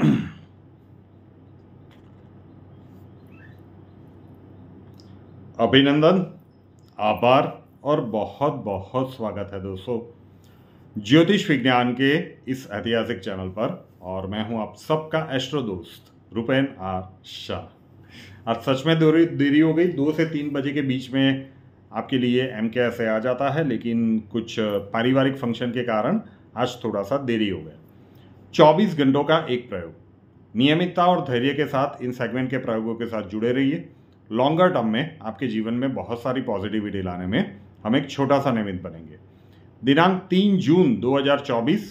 अभिनंदन आभार और बहुत बहुत स्वागत है दोस्तों ज्योतिष विज्ञान के इस ऐतिहासिक चैनल पर और मैं हूं आप सबका एस्ट्रो दोस्त रुपेन आर शाह आज सच में देरी देरी हो गई दो से तीन बजे के बीच में आपके लिए एम के आ जाता है लेकिन कुछ पारिवारिक फंक्शन के कारण आज थोड़ा सा देरी हो गया 24 घंटों का एक प्रयोग नियमितता और धैर्य के साथ इन सेगमेंट के प्रयोगों के साथ जुड़े रहिए लॉन्गर टर्म में आपके जीवन में बहुत सारी पॉजिटिविटी लाने में हम एक छोटा सा निमित्त बनेंगे दिनांक 3 जून 2024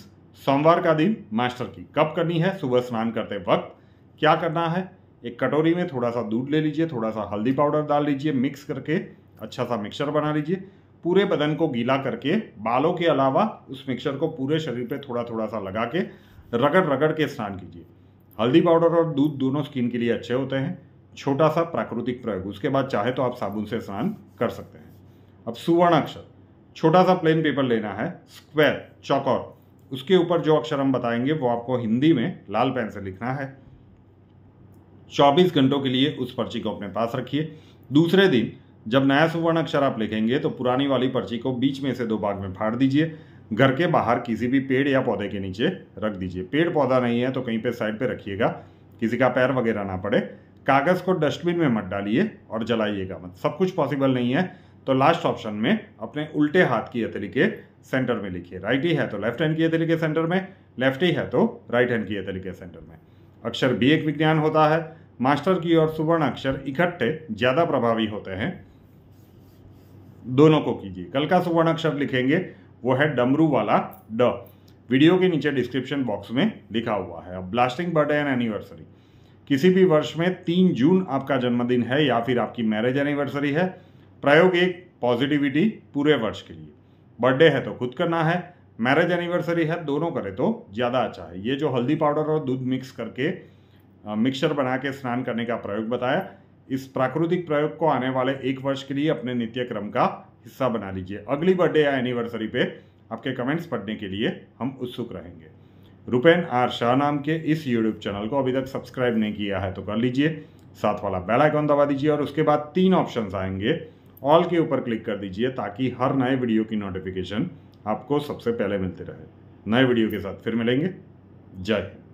सोमवार का दिन मास्टर की कब करनी है सुबह स्नान करते वक्त क्या करना है एक कटोरी में थोड़ा सा दूध ले लीजिए थोड़ा सा हल्दी पाउडर डाल लीजिए मिक्स करके अच्छा सा मिक्सर बना लीजिए पूरे बदन को गीला करके बालों के अलावा उस मिक्सर को पूरे शरीर पे थोड़ा थोड़ा सा लगा के रगड़ रगड़ के स्नान कीजिए हल्दी पाउडर और दूध दोनों स्किन के लिए अच्छे होते हैं छोटा सा प्राकृतिक प्रयोग उसके बाद चाहे तो आप साबुन से स्नान कर सकते हैं अब सुवर्ण अक्षर छोटा सा प्लेन पेपर लेना है स्क्वायर चौकोर उसके ऊपर जो अक्षर हम बताएंगे वो आपको हिंदी में लाल पेन से लिखना है 24 घंटों के लिए उस पर्ची को अपने पास रखिए दूसरे दिन जब नया सुवर्ण अक्षर आप लिखेंगे तो पुरानी वाली पर्ची को बीच में से दो भाग में फाड़ दीजिए घर के बाहर किसी भी पेड़ या पौधे के नीचे रख दीजिए पेड़ पौधा नहीं है तो कहीं पे साइड पे रखिएगा किसी का पैर वगैरह ना पड़े कागज़ को डस्टबिन में मत डालिए और जलाइएगा मत सब कुछ पॉसिबल नहीं है तो लास्ट ऑप्शन में अपने उल्टे हाथ की हथेली के सेंटर में लिखिए राइट ही है तो लेफ्ट हैंड की हथेली के सेंटर में लेफ्ट ही है तो राइट हैंड की अतरी के सेंटर में अक्षर भी एक विज्ञान होता है मास्टर की और सुवर्ण अक्षर इकट्ठे ज़्यादा प्रभावी होते हैं दोनों को कीजिए कल का सुवर्ण अक्षर लिखेंगे वो है डमरू वाला ड वीडियो के नीचे डिस्क्रिप्शन बॉक्स में लिखा हुआ है अब ब्लास्टिंग बर्थडे एंड एनिवर्सरी किसी भी वर्ष में तीन जून आपका जन्मदिन है या फिर आपकी मैरिज एनिवर्सरी है प्रयोग एक पॉजिटिविटी पूरे वर्ष के लिए बर्थडे है तो खुद करना है मैरिज एनिवर्सरी है दोनों करें तो ज़्यादा अच्छा है ये जो हल्दी पाउडर और दूध मिक्स करके मिक्सचर बना के स्नान करने का प्रयोग बताया इस प्राकृतिक प्रयोग को आने वाले एक वर्ष के लिए अपने नित्य क्रम का हिस्सा बना लीजिए अगली बर्थडे या एनिवर्सरी पे आपके कमेंट्स पढ़ने के लिए हम उत्सुक रहेंगे रुपेन आर शाह नाम के इस यूट्यूब चैनल को अभी तक सब्सक्राइब नहीं किया है तो कर लीजिए साथ वाला बेल आइकॉन दबा दीजिए और उसके बाद तीन ऑप्शन आएंगे ऑल के ऊपर क्लिक कर दीजिए ताकि हर नए वीडियो की नोटिफिकेशन आपको सबसे पहले मिलते रहे नए वीडियो के साथ फिर मिलेंगे जय हिंद